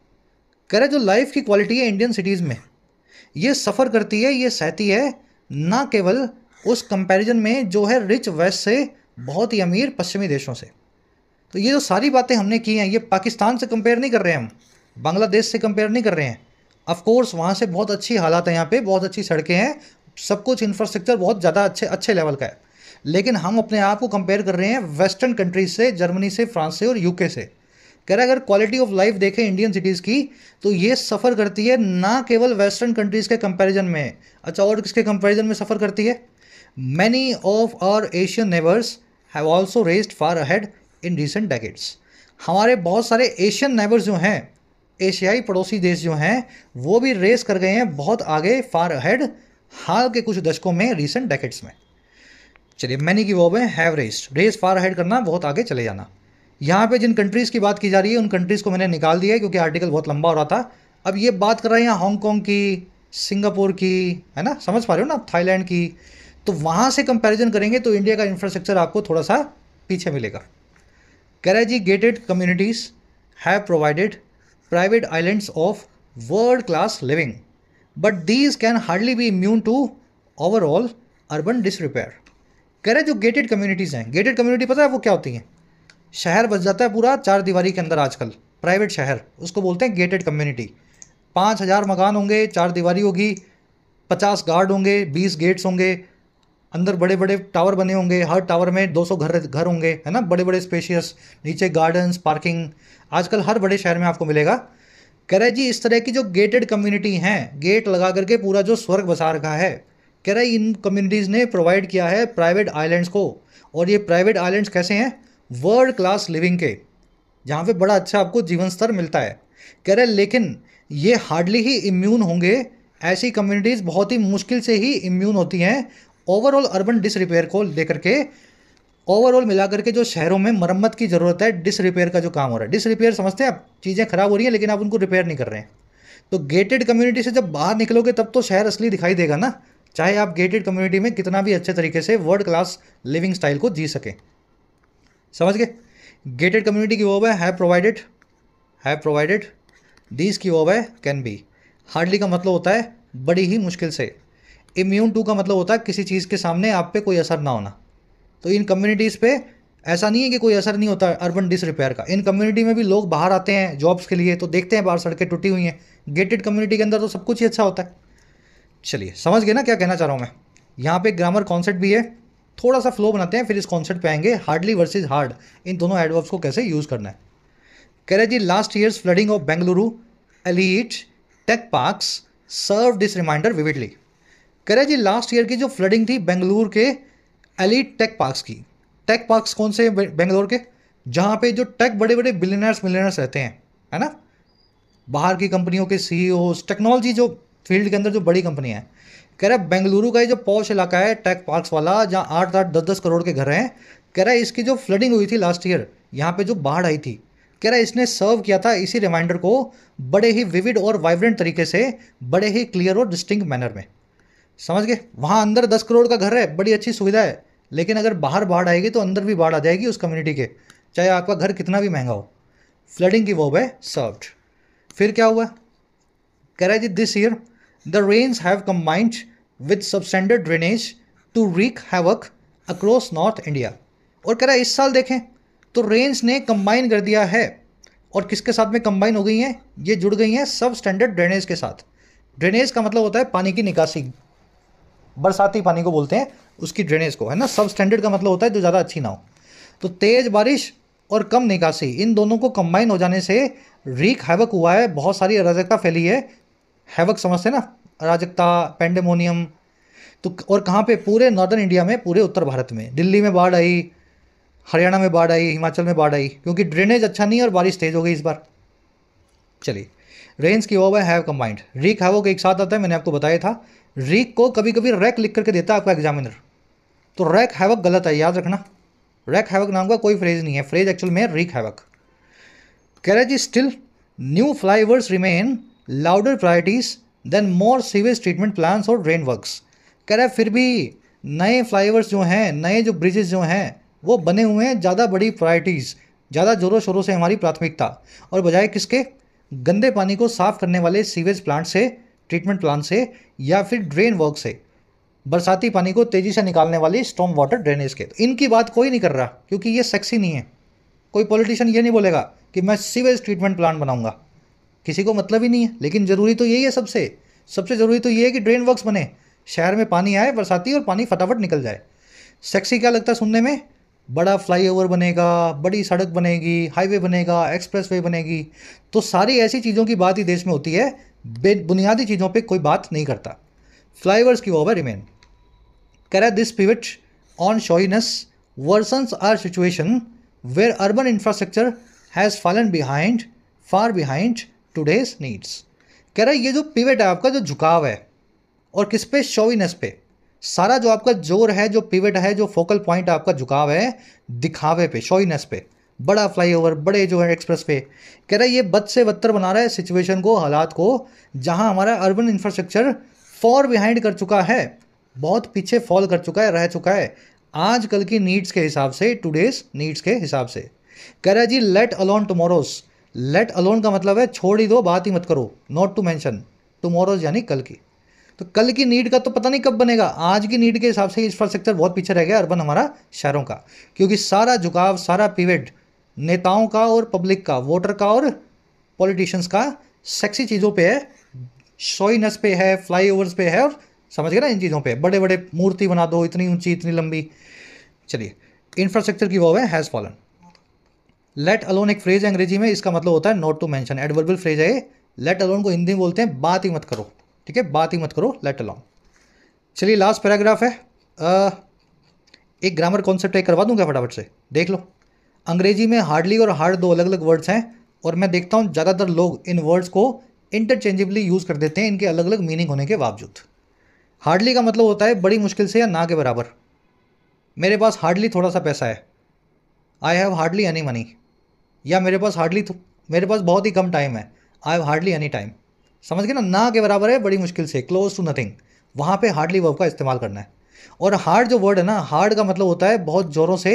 Speaker 1: कह रहे जो लाइफ की क्वालिटी है इंडियन सिटीज़ में ये सफ़र करती है ये सहती है ना केवल उस कंपैरिजन में जो है रिच वेस्ट से बहुत ही अमीर पश्चिमी देशों से तो ये जो सारी बातें हमने की हैं ये पाकिस्तान से कंपेयर नहीं कर रहे हैं हम बांग्लादेश से कंपेयर नहीं कर रहे हैं ऑफकोर्स वहाँ से बहुत अच्छी हालात है यहाँ पे बहुत अच्छी सड़कें हैं सब कुछ इंफ्रास्ट्रक्चर बहुत ज़्यादा अच्छे अच्छे लेवल का है लेकिन हम अपने आप को कंपेयर कर रहे हैं वेस्टर्न कंट्रीज से जर्मनी से फ्रांस से और यूके से कह रहे अगर क्वालिटी ऑफ लाइफ देखें इंडियन सिटीज़ की तो ये सफ़र करती है ना केवल वेस्टर्न कंट्रीज़ के कंपैरिजन में अच्छा और किसके कंपैरिजन में सफ़र करती है many of our Asian neighbours have also raced far ahead in recent decades हमारे बहुत सारे एशियन नेबर्स जो हैं एशियाई पड़ोसी देश जो हैं वो भी रेस कर गए हैं बहुत आगे फार अहेड हाल के कुछ दशकों में रिसेंट डेकेट्स में चलिए मैनी की verb have raced race far ahead करना बहुत आगे चले जाना यहाँ पे जिन कंट्रीज़ की बात की जा रही है उन कंट्रीज़ को मैंने निकाल दिया है क्योंकि आर्टिकल बहुत लंबा हो रहा था अब ये बात कर रहे हैं हांगकॉन्ग की सिंगापुर की है ना समझ पा रहे हो ना आप थाईलैंड की तो वहाँ से कंपैरिजन करेंगे तो इंडिया का इंफ्रास्ट्रक्चर आपको थोड़ा सा पीछे मिलेगा कह रहा जी gated communities have provided private islands of world class living. But these can hardly be immune to overall urban disrepair. कह रहे जो गेटेड कम्युनिटीज़ हैं गेटेड कम्युनिटी पता है वो क्या होती हैं शहर बच जाता है पूरा चार दीवारी के अंदर आजकल प्राइवेट शहर उसको बोलते हैं गेटेड कम्युनिटी पाँच हज़ार मकान होंगे चार दीवारी होगी पचास गार्ड होंगे बीस गेट्स होंगे अंदर बड़े बड़े टावर बने होंगे हर टावर में 200 घर घर होंगे है ना बड़े बड़े स्पेशियस नीचे गार्डन्स पार्किंग आजकल हर बड़े शहर में आपको मिलेगा कह रहे जी इस तरह की जो गेटेड कम्युनिटी हैं गेट लगा करके पूरा जो स्वर्ग बसा रखा है कह रहे इन कम्युनिटीज़ ने प्रोवाइड किया है प्राइवेट आइलैंड्स को और ये प्राइवेट आइलैंड्स कैसे हैं वर्ल्ड क्लास लिविंग के जहाँ पे बड़ा अच्छा आपको जीवन स्तर मिलता है कह रहे लेकिन ये हार्डली ही इम्यून होंगे ऐसी कम्युनिटीज़ बहुत ही मुश्किल से ही इम्यून होती हैं ओवरऑल अर्बन डिसरिपेयर को लेकर के ओवरऑल मिलाकर के जो शहरों में मरम्मत की ज़रूरत है डिसरिपेयर का जो काम हो रहा है डिसरिपेयर समझते हैं आप चीज़ें ख़राब हो रही हैं लेकिन आप उनको रिपेयर नहीं कर रहे हैं तो गेटेड कम्युनिटी से जब बाहर निकलोगे तब तो शहर असली दिखाई देगा ना चाहे आप गेटेड कम्युनिटी में कितना भी अच्छे तरीके से वर्ल्ड क्लास लिविंग स्टाइल को जी सकें समझ गए गेटेड कम्युनिटी की वो है प्रोवाइडेड हैव प्रोवाइडेड दीज की वो है कैन बी हार्डली का मतलब होता है बड़ी ही मुश्किल से इम्यून टू का मतलब होता है किसी चीज़ के सामने आप पे कोई असर ना होना तो इन कम्युनिटीज़ पे ऐसा नहीं है कि कोई असर नहीं होता अर्बन डिसरिपेयर का इन कम्युनिटी में भी लोग बाहर आते हैं जॉब्स के लिए तो देखते हैं बाहर सड़कें टूटी हुई हैं गेटेड कम्युनिटी के अंदर तो सब कुछ ही अच्छा होता है चलिए समझ गए ना क्या कहना चाह रहा हूँ मैं यहाँ पे ग्रामर कॉन्सेप्ट भी है थोड़ा सा फ्लो बनाते हैं फिर इस कॉन्सेप्ट पे आएंगे हार्डली वर्सेज हार्ड इन दोनों एडवर्ब्स को कैसे यूज़ करना है कह रहे जी last years flooding of Bengaluru elite tech parks serve this reminder vividly कह रहे जी लास्ट ईयर की जो फ्लडिंग थी बेंगलुरु के एलिट टेक पार्क्स की टेक पार्क्स कौन से बेंगलोर के जहाँ पे जो टेक बड़े बड़े बिलियनर्स मिलियनर्स रहते हैं है ना बाहर की कंपनियों के सी टेक्नोलॉजी e जो फील्ड के अंदर जो बड़ी कंपनियाँ हैं कह रहा है बेंगलुरु का ये जो पौश इलाका है टेक पार्क्स वाला जहाँ आठ आठ दस दस करोड़ के घर हैं कह रहा है इसकी जो फ्लडिंग हुई थी लास्ट ईयर यहाँ पे जो बाढ़ आई थी कह रहा है इसने सर्व किया था इसी रिमाइंडर को बड़े ही विविड और वाइब्रेंट तरीके से बड़े ही क्लियर और डिस्टिंग मैनर में समझ गए वहाँ अंदर दस करोड़ का घर है बड़ी अच्छी सुविधा है लेकिन अगर बाहर बाढ़ आएगी तो अंदर भी बाढ़ आ जाएगी उस कम्युनिटी के चाहे आपका घर कितना भी महंगा हो फ्लडिंग की वो है सर्व्ड फिर क्या हुआ कह रहा है जी this year the rains have combined with substandard drainage to wreak havoc across North India और कह रहा है इस साल देखें तो रेन्स ने कंबाइन कर दिया है और किसके साथ में कंबाइन हो गई हैं ये जुड़ गई हैं सब स्टैंडर्ड ड्रेनेज के साथ ड्रेनेज का मतलब होता है पानी की निकासी बरसाती पानी को बोलते हैं उसकी ड्रेनेज को है ना सब स्टैंडर्ड का मतलब होता है जो ज़्यादा अच्छी ना हो तो तेज़ बारिश और कम निकासी इन दोनों को कंबाइन हो जाने से रीक हैवक हुआ है बहुत सारी अराजकता फैली है हैवक समझते ना अराजकता पेंडेमोनियम तो और कहाँ पे पूरे नॉर्दर्न इंडिया में पूरे उत्तर भारत में दिल्ली में बाढ़ आई हरियाणा में बाढ़ आई हिमाचल में बाढ़ आई क्योंकि ड्रेनेज अच्छा नहीं है और बारिश तेज़ हो गई इस बार चलिए रेंज की over have combined wreak havoc एक साथ आता है मैंने आपको बताया था रीक को कभी कभी रैक लिख करके देता है आपका एग्जामिनर तो रैक हैवक गलत है याद रखना रैक हैवक नाम का कोई फ्रेज नहीं है फ्रेज एक्चुअल में रीक हैवक कह रहे जी still new flyovers remain louder priorities than more sewage treatment plant और ड्रेन वर्कस कह रहे फिर भी नए फ्लाईवर्स जो हैं नए जो ब्रिजेज जो हैं वो बने हुए हैं ज़्यादा बड़ी प्रायोरिटीज़ ज़्यादा ज़ोरों शोरों से हमारी प्राथमिकता और बजाय किसके गंदे पानी को साफ करने वाले सीवेज प्लांट से ट्रीटमेंट प्लान से या फिर ड्रेन वर्क से बरसाती पानी को तेज़ी से निकालने वाली स्टॉम वाटर ड्रेनेज के तो इनकी बात कोई नहीं कर रहा क्योंकि ये सेक्सी नहीं है कोई पॉलिटिशियन ये नहीं बोलेगा कि मैं सीवेज ट्रीटमेंट प्लांट बनाऊंगा किसी को मतलब ही नहीं है लेकिन ज़रूरी तो यही है सबसे सबसे ज़रूरी तो ये है कि ड्रेन वर्क बने शहर में पानी आए बरसाती और पानी फटाफट निकल जाए सेक्सी क्या लगता है सुनने में बड़ा फ्लाईओवर बनेगा बड़ी सड़क बनेगी हाईवे बनेगा वे बनेगी तो सारी ऐसी चीज़ों की बात ही देश में होती है बुनियादी चीज़ों पे कोई बात नहीं करता फ्लाईवर्स की ओवर रिमेन है this pivot on showiness versus our situation where urban infrastructure has fallen behind far behind today's needs कह रहा है ये जो पिवट है आपका जो झुकाव है और किस पे शोइनस पे सारा जो आपका जोर है जो पिवट है जो फोकल पॉइंट आपका झुकाव है दिखावे पे शोइनस पे बड़ा फ्लाईओवर बड़े जो है एक्सप्रेस वे कह रहा है ये बद से बदतर बना रहा है सिचुएशन को हालात को जहाँ हमारा अर्बन इंफ्रास्ट्रक्चर फॉर बिहाइंड कर चुका है बहुत पीछे फॉल कर चुका है रह चुका है आज कल की नीड्स के हिसाब से टूडेज नीड्स के हिसाब से कह रहा है जी let alone tomorrow's let alone का मतलब है छोड़ ही दो बात ही मत करो नॉट टू मैंशन टमोरोज यानी कल की तो कल की नीड का तो पता नहीं कब बनेगा आज की नीड के हिसाब से इंफ्रास्ट्रक्चर बहुत पीछे रह गया अर्बन हमारा शहरों का क्योंकि सारा झुकाव सारा पिवेट नेताओं का और पब्लिक का वोटर का और पॉलिटिशियंस का सेक्सी चीज़ों पे है शोइनस पे है फ्लाई ओवर्स पे है और समझ गए ना इन चीज़ों पे बड़े बड़े मूर्ति बना दो इतनी ऊंची इतनी लंबी चलिए इंफ्रास्ट्रक्चर की वो है हैज़ फॉलन लेट अलोन एक फ्रेज है अंग्रेजी में इसका मतलब होता है not to mention adverbial phrase है लेट अलोन को हिंदी में बोलते हैं बात ही मत करो ठीक है बात ही मत करो लेट अलोन चलिए लास्ट पैराग्राफ है आ, एक ग्रामर कॉन्सेप्ट है करवा दूंगा फटाफट से देख लो अंग्रेजी में हार्डली और हार्ड दो अलग अलग वर्ड्स हैं और मैं देखता हूँ ज़्यादातर लोग इन वर्ड्स को इंटरचेंजेबली यूज़ कर देते हैं इनके अलग अलग मीनिंग होने के बावजूद हार्डली का मतलब होता है बड़ी मुश्किल से या ना के बराबर मेरे पास हार्डली थोड़ा सा पैसा है I have hardly any money या मेरे पास हार्डली मेरे पास बहुत ही कम टाइम है I have hardly any time समझ गए ना ना के बराबर है बड़ी मुश्किल से क्लोज टू नथिंग वहाँ पे हार्डली वर्ब का इस्तेमाल करना है और हार्ड जो वर्ड है ना हार्ड का मतलब होता है बहुत ज़ोरों से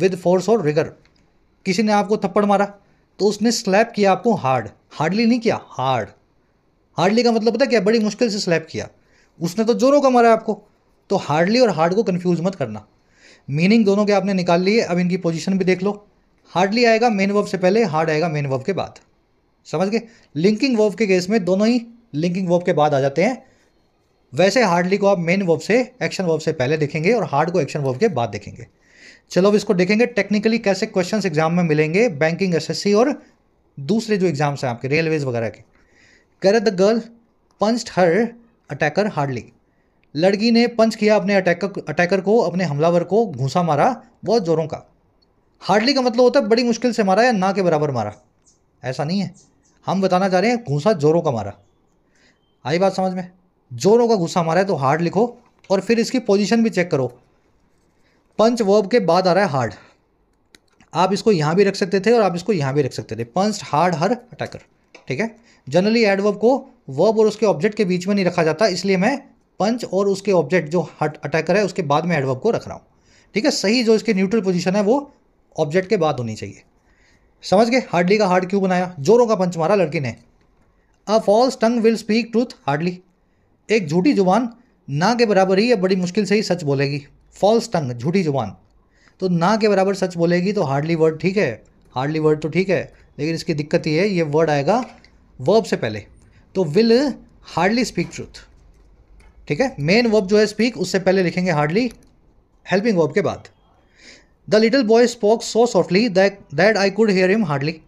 Speaker 1: विद फोर्स और रिगर किसी ने आपको थप्पड़ मारा तो उसने स्लैप किया आपको हार्ड हार्डली नहीं किया हार्ड हार्डली का मतलब पता क्या बड़ी मुश्किल से स्लैप किया उसने तो जोरों का मारा आपको तो हार्डली और हार्ड को कन्फ्यूज़ मत करना मीनिंग दोनों के आपने निकाल लिए अब इनकी पोजिशन भी देख लो हार्डली आएगा मेन वर्व से पहले हार्ड आएगा मेन वर्व के बाद समझ गए लिंकिंग वर्व के केस में दोनों ही लिंकिंग वर्व के बाद आ जाते हैं वैसे हार्डली को आप मेन वर्व से एक्शन वर्व से पहले देखेंगे और हार्ड को एक्शन वर्व के बाद देखेंगे चलो अब इसको देखेंगे टेक्निकली कैसे क्वेश्चंस एग्जाम में मिलेंगे बैंकिंग एसएससी और दूसरे जो एग्जाम्स हैं आपके रेलवेज वगैरह के कह the girl punch her attacker hardly लड़की ने पंच किया अपने अटैकर अटैकर को अपने हमलावर को घूसा मारा बहुत जोरों का हार्डली का मतलब होता है बड़ी मुश्किल से मारा या ना के बराबर मारा ऐसा नहीं है हम बताना चाह रहे हैं घूसा जोरों का मारा आई बात समझ में जोरों का घुसा मारा है तो हार्ड लिखो और फिर इसकी पोजीशन भी चेक करो पंच वर्ब के बाद आ रहा है हार्ड आप इसको यहाँ भी रख सकते थे और आप इसको यहाँ भी रख सकते थे पंच हार्ड हर अटैकर ठीक है जनरली एडवर्ब को वर्ब और उसके ऑब्जेक्ट के बीच में नहीं रखा जाता इसलिए मैं पंच और उसके ऑब्जेक्ट जो हट अटैकर है उसके बाद में एडवर्ब को रख रहा हूँ ठीक है सही जो इसके न्यूट्रल पोजीशन है वो ऑब्जेक्ट के बाद होनी चाहिए समझ गए हार्डली का हार्ड क्यों बनाया जोरों का पंच मारा लड़की ने a false tongue will speak truth hardly एक झूठी जुबान ना के बराबर ही या बड़ी मुश्किल से ही सच बोलेगी फॉल्स टंग झूठी जुबान तो ना के बराबर सच बोलेगी तो हार्डली वर्ड ठीक है हार्डली वर्ड तो ठीक है लेकिन इसकी दिक्कत ये है ये वर्ड आएगा वर्ब से पहले तो विल हार्डली स्पीक ट्रूथ ठीक है मेन वर्ब जो है स्पीक उससे पहले लिखेंगे हार्डली हेल्पिंग वर्ब के बाद the little boy spoke so softly that I could hear him hardly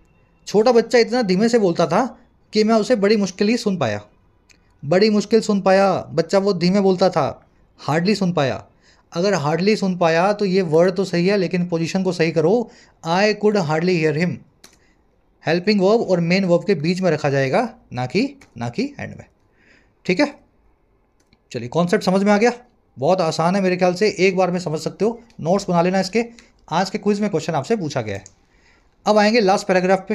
Speaker 1: छोटा बच्चा इतना धीमे से बोलता था कि मैं उसे बड़ी मुश्किल ही सुन पाया बड़ी मुश्किल सुन पाया बच्चा वो धीमे बोलता था हार्डली सुन पाया अगर हार्डली सुन पाया तो ये वर्ड तो सही है लेकिन पोजिशन को सही करो I could hardly hear him helping verb और मेन वर्ब के बीच में रखा जाएगा ना कि ना कि एंड में ठीक है चलिए कॉन्सेप्ट समझ में आ गया बहुत आसान है मेरे ख्याल से एक बार में समझ सकते हो नोट्स बना लेना इसके आज के क्विज में क्वेश्चन आपसे पूछा गया है अब आएंगे लास्ट पैराग्राफ पे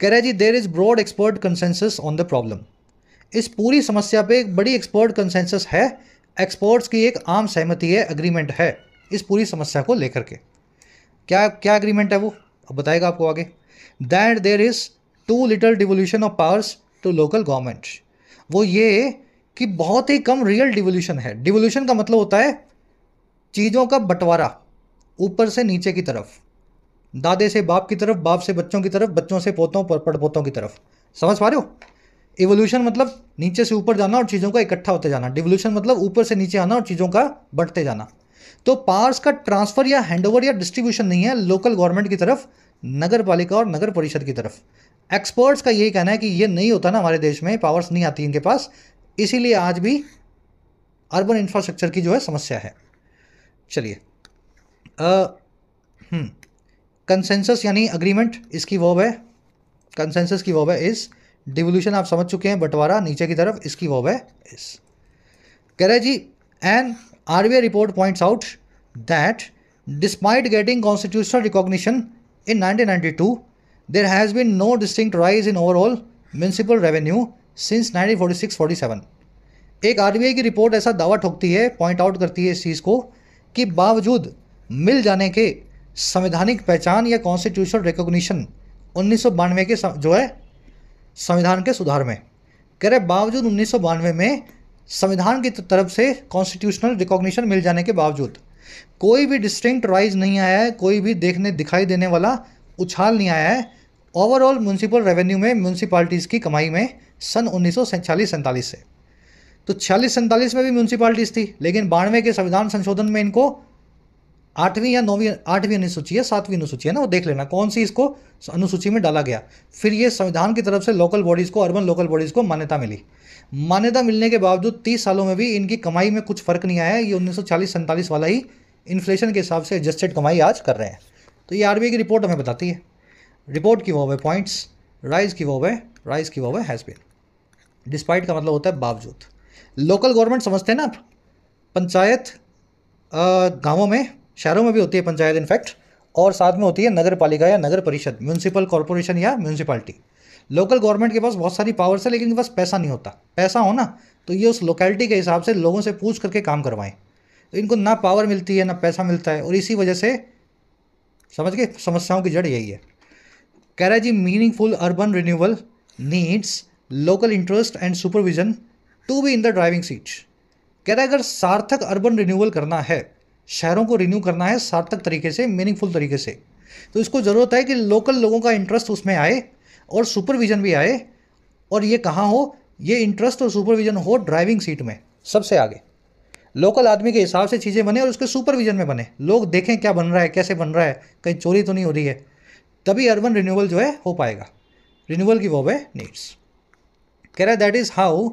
Speaker 1: कह रहे जी there is broad expert consensus on the problem इस पूरी समस्या पे एक बड़ी एक्सपर्ट कंसेंसस है एक्सपोर्ट्स की एक आम सहमति है अग्रीमेंट है इस पूरी समस्या को लेकर के क्या क्या अग्रीमेंट है वो अब बताएगा आपको आगे that there is too little devolution of powers to local government वो ये कि बहुत ही कम रियल डिवोल्यूशन है डिवोल्यूशन का मतलब होता है चीज़ों का बंटवारा ऊपर से नीचे की तरफ दादे से बाप की तरफ बाप से बच्चों की तरफ बच्चों से पोतों पर पोतों की तरफ समझ पा रहे हो एवोल्यूशन मतलब नीचे से ऊपर जाना और चीज़ों का इकट्ठा होते जाना डिवोल्यूशन मतलब ऊपर से नीचे आना और चीज़ों का बढ़ते जाना तो पावर्स का ट्रांसफर या हैंडओवर या डिस्ट्रीब्यूशन नहीं है लोकल गवर्नमेंट की तरफ नगर पालिका और नगर परिषद की तरफ एक्सपर्ट्स का यही कहना है कि ये नहीं होता ना हमारे देश में पावर्स नहीं आती इनके पास इसीलिए आज भी अर्बन इंफ्रास्ट्रक्चर की जो है समस्या है चलिए कंसेंसस हम्म, यानी अग्रीमेंट इसकी वॉब है कंसेंसस की वॉब है इज़ डिवोल्यूशन आप समझ चुके हैं बंटवारा नीचे की तरफ इसकी वॉब है इस कह रहे जी and I report points out that despite getting constitutional recognition in two there has been no distinct rise in overall municipal revenue since 1946-47 एक आरबीआई की रिपोर्ट ऐसा दावा ठोकती है पॉइंट आउट करती है इस चीज़ को कि बावजूद मिल जाने के संवैधानिक पहचान या कॉन्स्टिट्यूशनल रिकॉग्निशन उन्नीस के जो है संविधान के सुधार में कह रहे बावजूद उन्नीस में संविधान की तरफ से कॉन्स्टिट्यूशनल रिकॉग्निशन मिल जाने के बावजूद कोई भी डिस्टिंक्ट राइज नहीं आया है कोई भी देखने दिखाई देने वाला उछाल नहीं आया है ओवरऑल म्यूनसिपल रेवेन्यू में म्यूनसिपालिटीज़ की कमाई में सन उन्नीस सैंतालीस से तो छियालीस सैंतालीस में भी म्यूनसिपालिटीज़ थी लेकिन बानवे के संविधान संशोधन में इनको आठवीं या नौवीं आठवीं अनुसूची है सातवीं अनुसूची है ना वो देख लेना कौन सी इसको अनुसूची में डाला गया फिर ये संविधान की तरफ से लोकल बॉडीज़ को अर्बन लोकल बॉडीज़ को मान्यता मिली मान्यता मिलने के बावजूद तीस सालों में भी इनकी कमाई में कुछ फ़र्क नहीं आया ये उन्नीस सौ वाला ही इन्फ्लेशन के हिसाब से एडजस्टेड कमाई आज कर रहे हैं तो ये आर की रिपोर्ट हमें बताती है रिपोर्ट की वो हुए पॉइंट्स राइज की वो हुए राइज की वो हुए हैज़ बीन डिस्पाइट का मतलब होता है बावजूद लोकल गवर्नमेंट समझते हैं ना पंचायत गांवों में शहरों में भी होती है पंचायत इनफैक्ट और साथ में होती है नगर पालिका या नगर परिषद म्यूनसिपल कॉरपोरेशन या म्यूनसिपाल्टी लोकल गवर्नमेंट के पास बहुत सारी पावर्स है लेकिन बस पैसा नहीं होता पैसा हो ना तो ये उस लोकेलिटी के हिसाब से लोगों से पूछ करके काम करवाएं तो इनको ना पावर मिलती है ना पैसा मिलता है और इसी वजह से समझ के समस्याओं की जड़ यही है कह रहा है जी meaningful urban renewal needs local interest and supervision to be in the driving seat कह रहा है अगर सार्थक अर्बन रिन्यूअल करना है शहरों को रिन्यू करना है सार्थक तरीके से मीनिंगफुल तरीके से तो इसको ज़रूरत है कि लोकल लोगों का इंटरेस्ट उसमें आए और सुपरविज़न भी आए और ये कहाँ हो ये इंटरेस्ट और सुपरविज़न हो ड्राइविंग सीट में सबसे आगे लोकल आदमी के हिसाब से चीज़ें बने और उसके सुपरविज़न में बने लोग देखें क्या बन रहा है कैसे बन रहा है कहीं चोरी तो नहीं हो रही है तभी अर्बन रिन्यूअल जो है हो पाएगा रिन्यूअल की वो है नीड्स कह रहा है that is how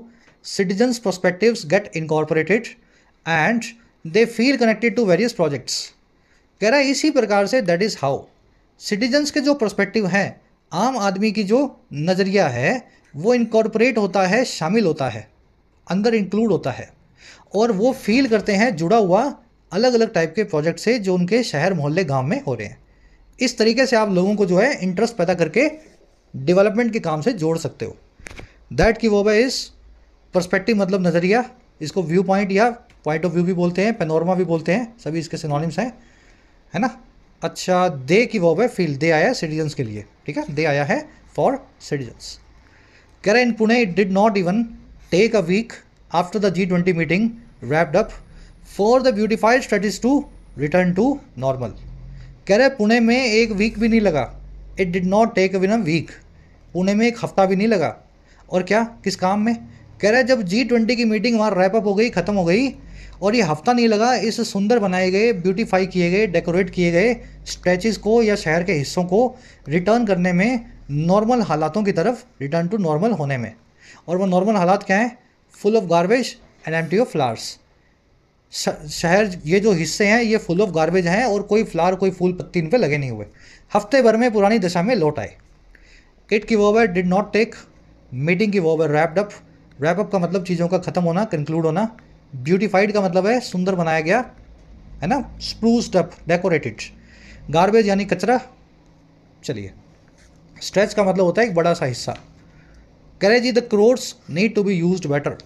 Speaker 1: citizens prospective get incorporated and they feel connected to various projects कह रहा है इसी प्रकार say that is how citizens के जो पर्सपेक्टिव हैं आम आदमी की जो नज़रिया है वो इनकॉर्पोरेट होता है शामिल होता है अंदर इंक्लूड होता है और वो फील करते हैं जुड़ा हुआ अलग अलग टाइप के प्रोजेक्ट से जो उनके शहर मोहल्ले गांव में हो रहे हैं इस तरीके से आप लोगों को जो है इंटरेस्ट पैदा करके डेवलपमेंट के काम से जोड़ सकते हो दैट की वो इस परस्पेक्टिव मतलब नज़रिया इसको व्यू पॉइंट या पॉइंट ऑफ व्यू भी बोलते हैं पेनोरमा भी बोलते हैं सभी इसके सिनोनिम्स हैं है ना अच्छा दे की वॉब है फील्ड दे आया है सिटीजन्स के लिए ठीक है दे आया है फॉर सिटीजन्स कह रहे in Pune it did not even take a week after the G twenty meeting wrapped up for the beautified streets to return to normal कह रहे पुणे में एक वीक भी नहीं लगा it did not take even a week Pune में एक हफ्ता भी नहीं लगा और क्या किस काम में कह रहे जब जी ट्वेंटी की मीटिंग वहाँ रैपअप हो गई ख़त्म हो गई और ये हफ्ता नहीं लगा इस सुंदर बनाए गए ब्यूटीफाई किए गए डेकोरेट किए गए स्ट्रेचेस को या शहर के हिस्सों को रिटर्न करने में नॉर्मल हालातों की तरफ रिटर्न टू नॉर्मल होने में और वो नॉर्मल हालात क्या हैं full of garbage and empty of flowers शहर ये जो हिस्से हैं ये फुल ऑफ गार्बेज हैं और कोई फ्लावर कोई फूल पत्ती इन पर लगे नहीं हुए हफ्ते भर में पुरानी दशा में लौट आए इट की वोवर डिड नॉट टेक मीटिंग की वोवर रैपडअप रैपअप का मतलब चीज़ों का ख़त्म होना कंक्लूड होना ब्यूटिफाइड का मतलब है सुंदर बनाया गया है ना स्प्रूस्ड अप डेकोरेटेड गार्बेज यानी कचरा चलिए स्ट्रेच का मतलब होता है एक बड़ा सा हिस्सा जी the crowds need to be used better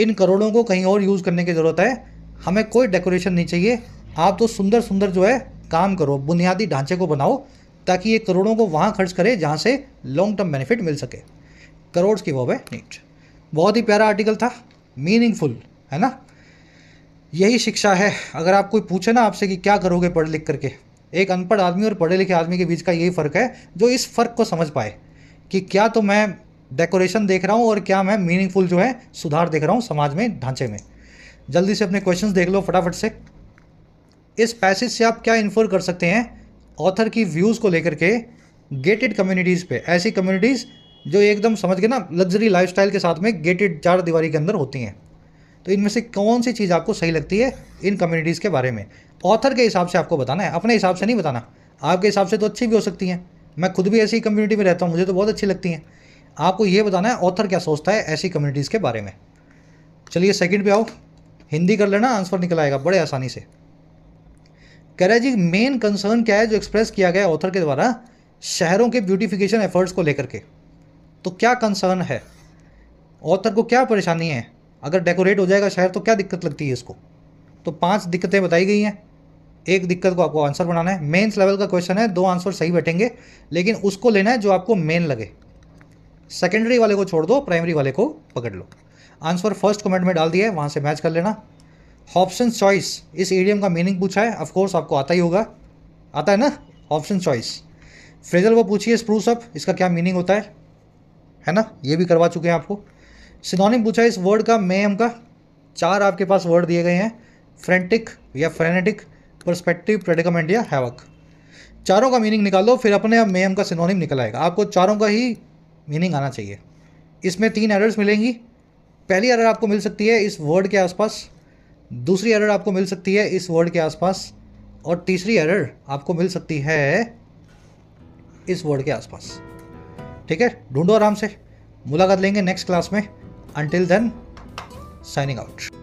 Speaker 1: इन करोड़ों को कहीं और यूज़ करने की ज़रूरत है हमें कोई डेकोरेशन नहीं चाहिए आप तो सुंदर सुंदर जो है काम करो बुनियादी ढांचे को बनाओ ताकि ये करोड़ों को वहाँ खर्च करे जहाँ से लॉन्ग टर्म बेनिफिट मिल सके करोड़ की वो है नीट बहुत ही प्यारा आर्टिकल था मीनिंगफुल है ना यही शिक्षा है अगर आप कोई पूछे ना आपसे कि क्या करोगे पढ़ लिख करके एक अनपढ़ आदमी और पढ़े लिखे आदमी के बीच का यही फ़र्क है जो इस फ़र्क को समझ पाए कि क्या तो मैं डेकोरेशन देख रहा हूँ और क्या मैं मीनिंगफुल जो है सुधार देख रहा हूँ समाज में ढांचे में जल्दी से अपने क्वेश्चंस देख लो फटाफट से इस पैसेज से आप क्या इन्फोर कर सकते हैं ऑथर की व्यूज़ को लेकर के गेटेड कम्युनिटीज़ पे ऐसी कम्युनिटीज़ जो एकदम समझ के ना लग्जरी लाइफस्टाइल के साथ में गेटेड चार दीवारी के अंदर होती हैं तो इनमें से कौन सी चीज़ आपको सही लगती है इन कम्युनिटीज़ के बारे में ऑथर के हिसाब से आपको बताना है अपने हिसाब से नहीं बताना आपके हिसाब से तो अच्छी भी हो सकती हैं मैं खुद भी ऐसी कम्युनिटी में रहता हूँ मुझे तो बहुत अच्छी लगती हैं आपको ये बताना है ऑथर क्या सोचता है ऐसी कम्युनिटीज़ के बारे में चलिए सेकेंड पे आओ हिंदी कर लेना आंसर निकल आएगा बड़े आसानी से कह रहे जी मेन कंसर्न क्या है जो एक्सप्रेस किया गया ऑथर के द्वारा शहरों के ब्यूटिफिकेशन एफर्ट्स को लेकर के तो क्या कंसर्न है ऑथर को क्या परेशानी है अगर डेकोरेट हो जाएगा शहर तो क्या दिक्कत लगती है इसको तो पांच दिक्कतें बताई गई हैं एक दिक्कत को आपको आंसर बनाना है मेंस लेवल का क्वेश्चन है दो आंसर सही बैठेंगे लेकिन उसको लेना है जो आपको मेन लगे सेकेंडरी वाले को छोड़ दो प्राइमरी वाले को पकड़ लो आंसर फर्स्ट कमेंट में डाल दिया है वहाँ से मैच कर लेना ऑप्शन चॉइस इस एडियम का मीनिंग पूछा है ऑफकोर्स आपको आता ही होगा आता है ना ऑप्शन चॉइस फ्रेजल वो पूछिए स्प्रूस अप इसका क्या मीनिंग होता है है ना ये भी करवा चुके हैं आपको सिनोनिम पूछा इस वर्ड का मेम का चार आपके पास वर्ड दिए गए हैं फ्रेंटिक या फ्रेनेटिक परस्पेक्टिव प्रेडिकमेंट या हैवक चारों का मीनिंग निकालो फिर अपने आप मेम का सिनोनिम निकल आएगा आपको चारों का ही मीनिंग आना चाहिए इसमें तीन एरर्स मिलेंगी पहली एरर आपको मिल सकती है इस वर्ड के आसपास दूसरी एरर आपको मिल सकती है इस वर्ड के आसपास और तीसरी एरर आपको मिल सकती है इस वर्ड के आसपास ठीक है ढूंढो आराम से मुलाकात लेंगे नेक्स्ट क्लास में Until then, signing out.